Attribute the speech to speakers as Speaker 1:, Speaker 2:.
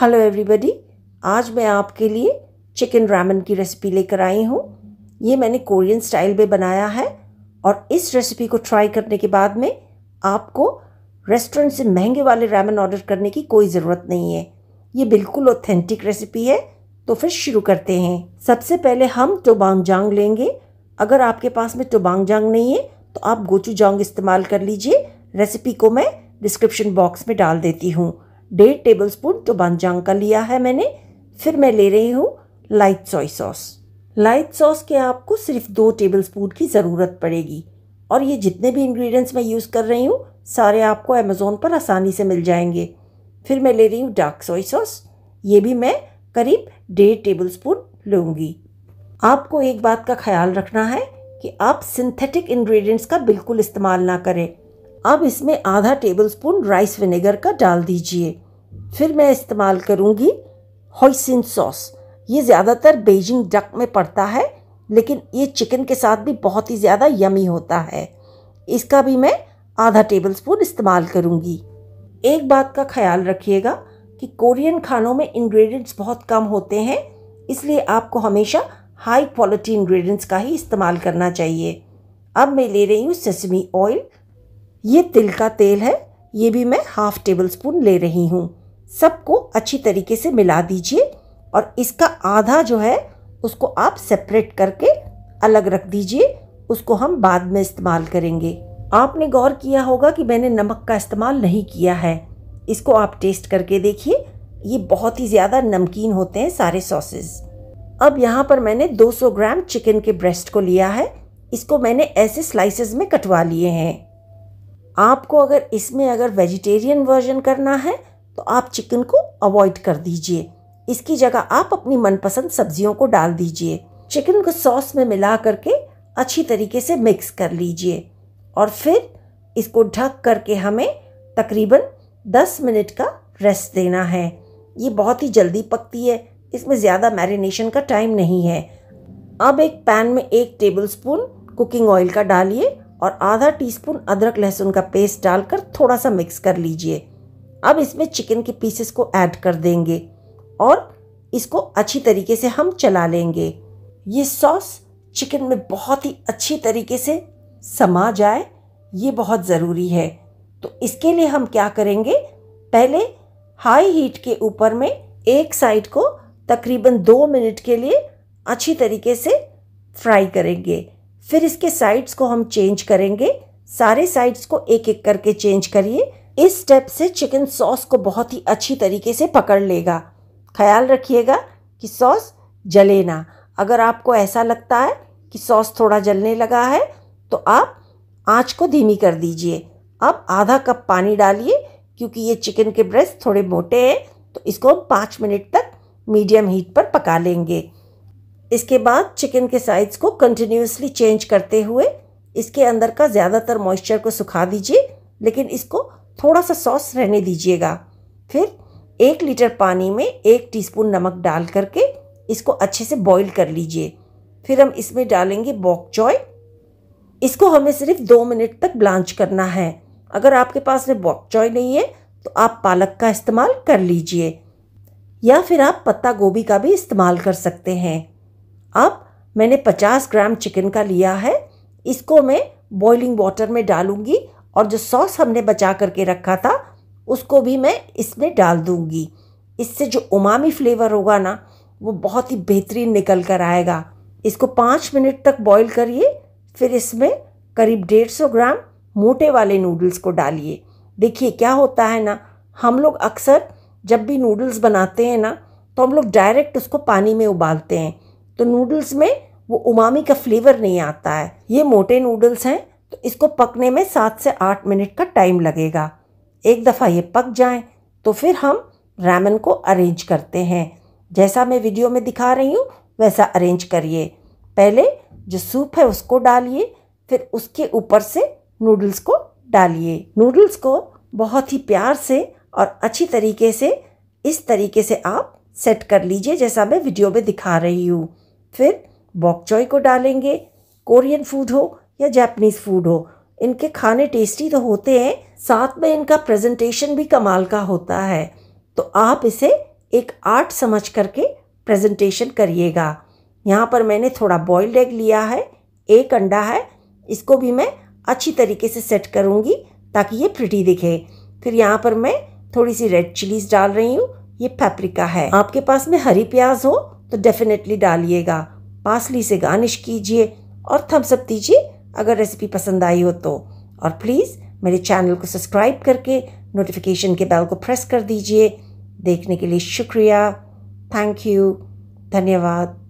Speaker 1: hello everybody आज मैं आपके लिए चिकन रामन की रेसिपी लेकर आई हूँ ये मैंने कोरियन स्टाइल में बनाया है और इस रेसिपी को ट्राई करने के बाद में आपको रेस्टोरेंट से महंगे वाले रामन ऑर्डर करने की कोई ज़रूरत नहीं है ये बिल्कुल ऑथेंटिक रेसिपी है तो फिर शुरू करते हैं सबसे पहले हम टोबांगजांग लेंगे अगर आपके पास में टोबांगजांग नहीं है तो आप गोचू जांग इस्तेमाल कर लीजिए रेसिपी को मैं डिस्क्रिप्शन बॉक्स में डाल देती हूँ डेढ़ टेबल स्पून तो बंजांग का लिया है मैंने फिर मैं ले रही हूँ लाइट सोई सॉस लाइट सॉस के आपको सिर्फ दो टेबल स्पून की ज़रूरत पड़ेगी और ये जितने भी इंग्रेडिएंट्स मैं यूज़ कर रही हूँ सारे आपको अमेज़ोन पर आसानी से मिल जाएंगे फिर मैं ले रही हूँ डार्क सोई सॉस ये भी मैं करीब डेढ़ टेबल स्पून लूँगी आपको एक बात का ख्याल रखना है कि आप सिंथेटिक इन्ग्रीडियंट्स का बिल्कुल इस्तेमाल ना करें अब इसमें आधा टेबलस्पून राइस विनेगर का डाल दीजिए फिर मैं इस्तेमाल करूँगी हॉइसिन सॉस ये ज़्यादातर बेजिंग डक में पड़ता है लेकिन ये चिकन के साथ भी बहुत ही ज़्यादा यमी होता है इसका भी मैं आधा टेबल स्पून इस्तेमाल करूँगी एक बात का ख्याल रखिएगा कि कोरियन खानों में इंग्रेडिएंट्स बहुत कम होते हैं इसलिए आपको हमेशा हाई क्वालिटी इंग्रेडिएंट्स का ही इस्तेमाल करना चाहिए अब मैं ले रही हूँ सेसमी ऑयल ये तिल का तेल है ये भी मैं हाफ़ टेबल स्पून ले रही हूँ सबको अच्छी तरीके से मिला दीजिए और इसका आधा जो है उसको आप सेपरेट करके अलग रख दीजिए उसको हम बाद में इस्तेमाल करेंगे आपने गौर किया होगा कि मैंने नमक का इस्तेमाल नहीं किया है इसको आप टेस्ट करके देखिए ये बहुत ही ज़्यादा नमकीन होते हैं सारे सॉसेज अब यहाँ पर मैंने 200 ग्राम चिकन के ब्रेस्ट को लिया है इसको मैंने ऐसे स्लाइसेस में कटवा लिए हैं आपको अगर इसमें अगर वेजिटेरियन वर्जन करना है तो आप चिकन को अवॉइड कर दीजिए इसकी जगह आप अपनी मनपसंद सब्जियों को डाल दीजिए चिकन को सॉस में मिला करके अच्छी तरीके से मिक्स कर लीजिए और फिर इसको ढक करके हमें तकरीबन 10 मिनट का रेस्ट देना है ये बहुत ही जल्दी पकती है इसमें ज़्यादा मैरिनेशन का टाइम नहीं है अब एक पैन में एक टेबलस्पून कुकिंग ऑयल का डालिए और आधा टीस्पून अदरक लहसुन का पेस्ट डालकर थोड़ा सा मिक्स कर लीजिए अब इसमें चिकन के पीसेस को ऐड कर देंगे और इसको अच्छी तरीके से हम चला लेंगे ये सॉस चिकन में बहुत ही अच्छी तरीके से समा जाए ये बहुत ज़रूरी है तो इसके लिए हम क्या करेंगे पहले हाई हीट के ऊपर में एक साइड को तकरीबन दो मिनट के लिए अच्छी तरीके से फ्राई करेंगे फिर इसके साइड्स को हम चेंज करेंगे सारे साइड्स को एक एक करके चेंज करिए इस स्टेप से चिकन सॉस को बहुत ही अच्छी तरीके से पकड़ लेगा ख्याल रखिएगा कि सॉस जले ना अगर आपको ऐसा लगता है कि सॉस थोड़ा जलने लगा है तो आप आँच को धीमी कर दीजिए अब आधा कप पानी डालिए क्योंकि ये चिकन के ब्रेस्ट थोड़े मोटे हैं तो इसको हम पाँच मिनट तक मीडियम हीट पर पका लेंगे इसके बाद चिकन के साइज़ को कंटिन्यूसली चेंज करते हुए इसके अंदर का ज़्यादातर मॉइस्चर को सुखा दीजिए लेकिन इसको थोड़ा सा सॉस रहने दीजिएगा फिर एक लीटर पानी में एक टीस्पून नमक डाल करके इसको अच्छे से बॉईल कर लीजिए फिर हम इसमें डालेंगे बॉक चॉय इसको हमें सिर्फ दो मिनट तक ब्लांच करना है अगर आपके पास में बॉक चॉय नहीं है तो आप पालक का इस्तेमाल कर लीजिए या फिर आप पत्ता गोभी का भी इस्तेमाल कर सकते हैं अब मैंने 50 ग्राम चिकन का लिया है इसको मैं बॉइलिंग वाटर में डालूँगी और जो सॉस हमने बचा करके रखा था उसको भी मैं इसमें डाल दूँगी इससे जो उमामी फ्लेवर होगा ना वो बहुत ही बेहतरीन निकल कर आएगा इसको पाँच मिनट तक बॉईल करिए फिर इसमें करीब डेढ़ सौ ग्राम मोटे वाले नूडल्स को डालिए देखिए क्या होता है ना हम लोग अक्सर जब भी नूडल्स बनाते हैं ना तो हम लोग डायरेक्ट उसको पानी में उबालते हैं तो नूडल्स में वो उमामी का फ्लेवर नहीं आता है ये मोटे नूडल्स हैं तो इसको पकने में सात से आठ मिनट का टाइम लगेगा एक दफ़ा ये पक जाएं तो फिर हम रैमन को अरेंज करते हैं जैसा मैं वीडियो में दिखा रही हूँ वैसा अरेंज करिए पहले जो सूप है उसको डालिए फिर उसके ऊपर से नूडल्स को डालिए नूडल्स को बहुत ही प्यार से और अच्छी तरीके से इस तरीके से आप सेट कर लीजिए जैसा मैं वीडियो में दिखा रही हूँ फिर बॉकचॉय को डालेंगे कोरियन फूड हो या जापनीज़ फूड हो इनके खाने टेस्टी तो होते हैं साथ में इनका प्रेजेंटेशन भी कमाल का होता है तो आप इसे एक आर्ट समझ करके प्रेजेंटेशन करिएगा यहाँ पर मैंने थोड़ा बॉइल्ड एग लिया है एक अंडा है इसको भी मैं अच्छी तरीके से सेट करूँगी ताकि ये प्रिटी दिखे फिर यहाँ पर मैं थोड़ी सी रेड चिलीज डाल रही हूँ ये पेपरिका है आपके पास में हरी प्याज हो तो डेफिनेटली डालिएगा पासली से गार्निश कीजिए और थम्सअप दीजिए अगर रेसिपी पसंद आई हो तो और प्लीज़ मेरे चैनल को सब्सक्राइब करके नोटिफिकेशन के बेल को प्रेस कर दीजिए देखने के लिए शुक्रिया थैंक यू धन्यवाद